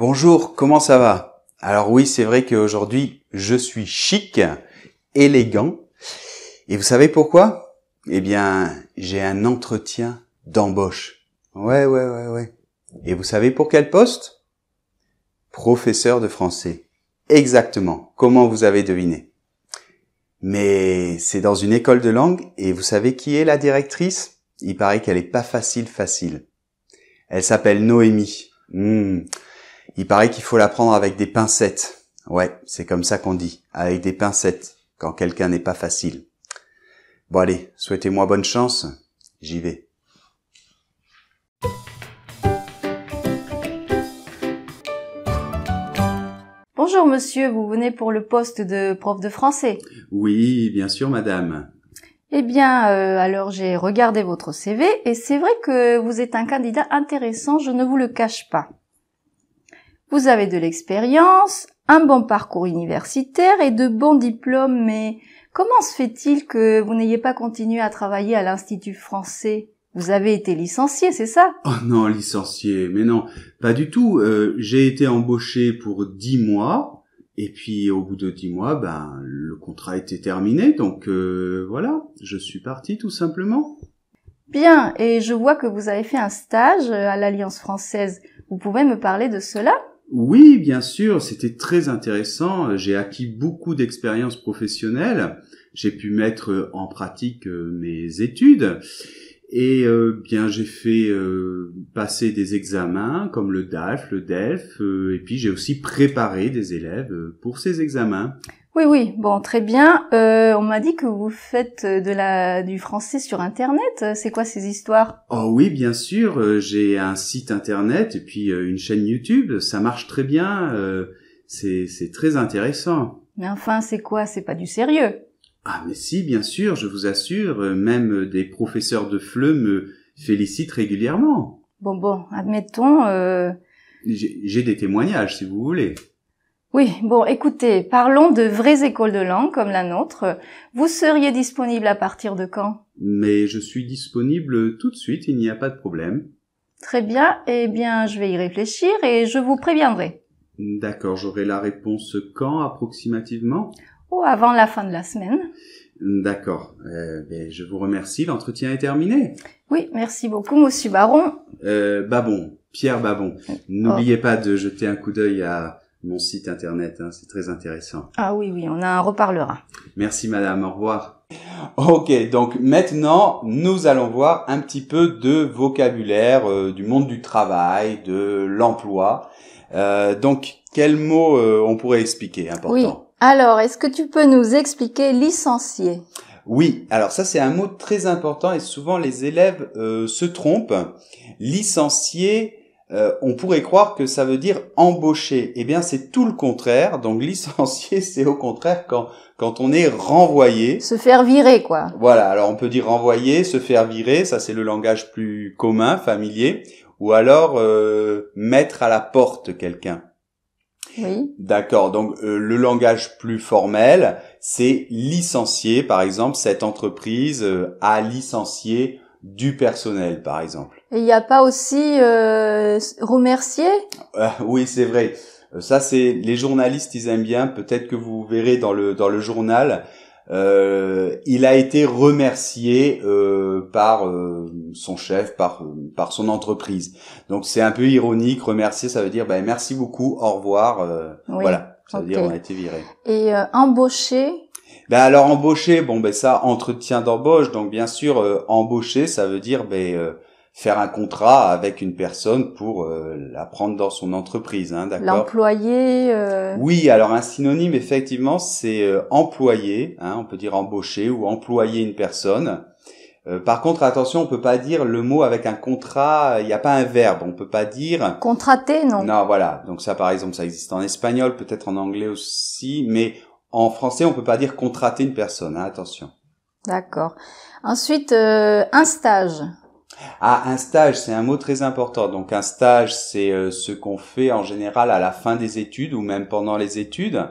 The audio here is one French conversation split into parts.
Bonjour, comment ça va Alors oui, c'est vrai qu'aujourd'hui, je suis chic, élégant. Et vous savez pourquoi Eh bien, j'ai un entretien d'embauche. Ouais, ouais, ouais, ouais. Et vous savez pour quel poste Professeur de français. Exactement. Comment vous avez deviné Mais c'est dans une école de langue et vous savez qui est la directrice Il paraît qu'elle n'est pas facile facile. Elle s'appelle Noémie. Hmm. Il paraît qu'il faut la prendre avec des pincettes. Ouais, c'est comme ça qu'on dit, avec des pincettes, quand quelqu'un n'est pas facile. Bon allez, souhaitez-moi bonne chance, j'y vais. Bonjour monsieur, vous venez pour le poste de prof de français Oui, bien sûr madame. Eh bien, euh, alors j'ai regardé votre CV et c'est vrai que vous êtes un candidat intéressant, je ne vous le cache pas. Vous avez de l'expérience, un bon parcours universitaire et de bons diplômes, mais comment se fait-il que vous n'ayez pas continué à travailler à l'Institut français Vous avez été licencié, c'est ça Oh non, licencié, mais non, pas du tout. Euh, j'ai été embauché pour dix mois, et puis au bout de dix mois, ben le contrat était terminé, donc euh, voilà, je suis parti tout simplement. Bien, et je vois que vous avez fait un stage euh, à l'Alliance française. Vous pouvez me parler de cela oui, bien sûr, c'était très intéressant. J'ai acquis beaucoup d'expérience professionnelle. J'ai pu mettre euh, en pratique euh, mes études. Et euh, bien, j'ai fait passer des examens comme le DALF, le DELF, et puis j'ai aussi préparé des élèves pour ces examens. Oui, oui, bon, très bien. Euh, on m'a dit que vous faites euh, de la, du français sur Internet. Euh, c'est quoi ces histoires Oh oui, bien sûr. J'ai un site Internet et puis une chaîne YouTube. Ça marche très bien. C'est très intéressant. Mais enfin, c'est quoi C'est pas du sérieux Ah mais si, bien sûr, je vous assure. Même des professeurs de fleu me félicitent régulièrement. Bon, bon, admettons... J'ai des témoignages, si vous voulez. Oui, bon, écoutez, parlons de vraies écoles de langue comme la nôtre. Vous seriez disponible à partir de quand Mais je suis disponible tout de suite, il n'y a pas de problème. Très bien, eh bien, je vais y réfléchir et je vous préviendrai. D'accord, j'aurai la réponse quand approximativement Oh, avant la fin de la semaine. D'accord. Euh, ben, je vous remercie. L'entretien est terminé. Oui, merci beaucoup, Monsieur Baron. Euh, Babon, Pierre Babon. Oh. N'oubliez pas de jeter un coup d'œil à mon site internet. Hein, c'est très intéressant. Ah oui, oui, on en reparlera. Merci madame, au revoir. Ok, donc maintenant, nous allons voir un petit peu de vocabulaire euh, du monde du travail, de l'emploi. Euh, donc, quels mots euh, on pourrait expliquer important Oui. Alors, est-ce que tu peux nous expliquer licencié oui, alors ça c'est un mot très important et souvent les élèves euh, se trompent. Licencié, euh, on pourrait croire que ça veut dire embaucher. Eh bien, c'est tout le contraire. Donc, licencier, c'est au contraire quand, quand on est renvoyé. Se faire virer, quoi. Voilà. Alors, on peut dire renvoyer, se faire virer. Ça, c'est le langage plus commun, familier. Ou alors, euh, mettre à la porte quelqu'un. Oui. D'accord. Donc, euh, le langage plus formel, c'est licencier. Par exemple, cette entreprise a licencié du personnel, par exemple il n'y a pas aussi euh, remercier ah, Oui, c'est vrai. Euh, ça, c'est les journalistes, ils aiment bien. Peut-être que vous verrez dans le dans le journal. Euh, il a été remercié euh, par euh, son chef, par par son entreprise. Donc c'est un peu ironique. Remercier, ça veut dire ben, merci beaucoup, au revoir. Voilà, ça veut dire on a été viré. Et embaucher »?– ben alors embaucher », bon ben ça entretien d'embauche, donc bien sûr embaucher », ça veut dire ben faire un contrat avec une personne pour euh, la prendre dans son entreprise, hein, d'accord L'employé. Euh, oui, alors un synonyme effectivement, c'est euh, employé. Hein, on peut dire embaucher ou employer une personne. Euh, par contre, attention, on peut pas dire le mot avec un contrat. Il n'y a pas un verbe. On peut pas dire. Contrater, non. Non, voilà. Donc ça, par exemple, ça existe en espagnol, peut-être en anglais aussi, mais en français, on peut pas dire contrater une personne. Hein, attention. D'accord. Ensuite, un stage. Ah, un stage, c'est un mot très important. Donc un stage, c'est euh, ce qu'on fait en général à la fin des études ou même pendant les études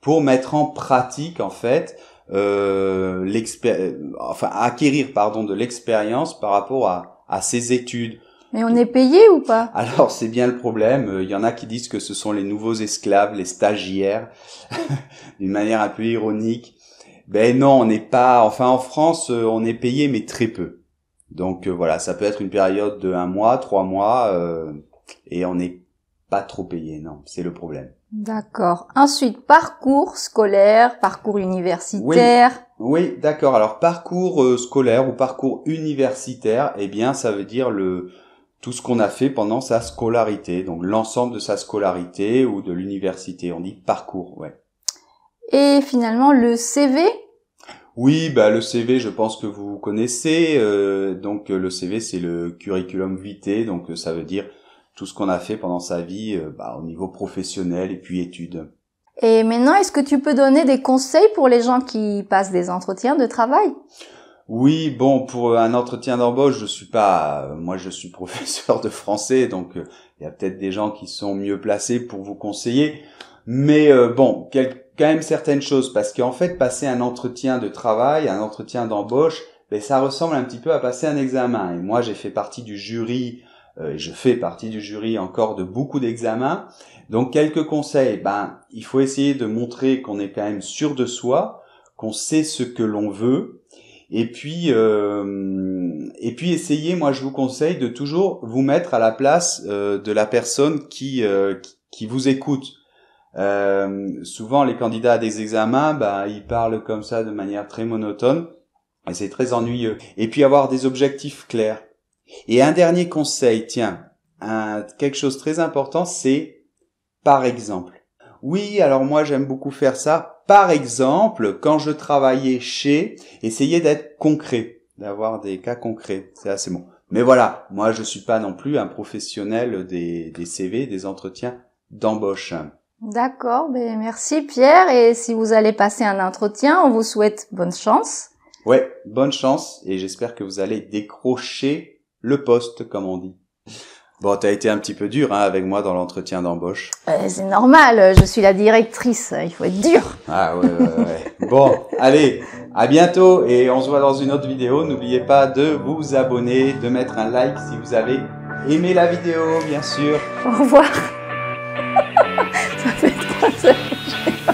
pour mettre en pratique en fait euh, euh enfin acquérir pardon de l'expérience par rapport à, à ses études. Mais on est payé ou pas Alors c'est bien le problème. Euh, il y en a qui disent que ce sont les nouveaux esclaves, les stagiaires, d'une manière un peu ironique. Ben non, on n'est pas. Enfin en France, on est payé mais très peu. Donc euh, voilà, ça peut être une période de un mois, trois mois, euh, et on n'est pas trop payé, non, c'est le problème. D'accord. Ensuite, parcours scolaire, parcours universitaire. Oui, oui d'accord. Alors parcours euh, scolaire ou parcours universitaire, eh bien ça veut dire le tout ce qu'on a fait pendant sa scolarité, donc l'ensemble de sa scolarité ou de l'université. On dit parcours, ouais. Et finalement le CV, oui, bah le CV, je pense que vous connaissez. Euh, donc euh, le CV, c'est le curriculum vitae, donc euh, ça veut dire tout ce qu'on a fait pendant sa vie bah, au niveau professionnel et puis études. Et maintenant, est-ce que tu peux donner des conseils pour les gens qui passent des entretiens de travail Oui, bon, pour un entretien d'embauche, je suis pas, moi, je suis professeur de français, donc il y a peut-être des gens qui sont mieux placés pour vous conseiller. Mais bon, quelques quand même certaines choses parce qu'en fait, passer un entretien de travail, un entretien d'embauche, ben, ça ressemble un petit peu à passer un examen. Et moi, j'ai fait partie du jury euh, et je fais partie du jury encore de beaucoup d'examens. Donc quelques conseils, ben il faut essayer de montrer qu'on est quand même sûr de soi, qu'on sait ce que l'on veut. Et puis euh, et puis essayez, moi je vous conseille de toujours vous mettre à la place euh, de la personne qui vous écoute. Euh, souvent, les candidats à des examens, bah, ils parlent comme ça de manière très monotone, et c'est très ennuyeux. Et puis avoir des objectifs clairs. Et un dernier conseil, tiens, quelque chose de très important, c'est par exemple. Oui, alors moi j'aime beaucoup faire ça. Par exemple, quand je travaillais chez, essayez d'être concret, d'avoir des cas concrets. C'est assez bon. Mais voilà, moi je suis pas non plus un professionnel des, des CV, des entretiens d'embauche. D'accord, ben merci Pierre. Et si vous allez passer un entretien, on vous souhaite bonne chance. Ouais, bonne chance et j'espère que vous allez décrocher le poste, comme on dit. Bon, t'as été un petit peu dur hein, avec moi dans l'entretien d'embauche. Euh, c'est normal, je suis la directrice, il faut être dur. Ah ouais, ouais, ouais. bon, allez, à bientôt et on se voit dans une autre vidéo. N'oubliez pas de vous abonner, de mettre un like si vous avez aimé la vidéo, bien sûr. Au revoir. Ça fait 3 heures.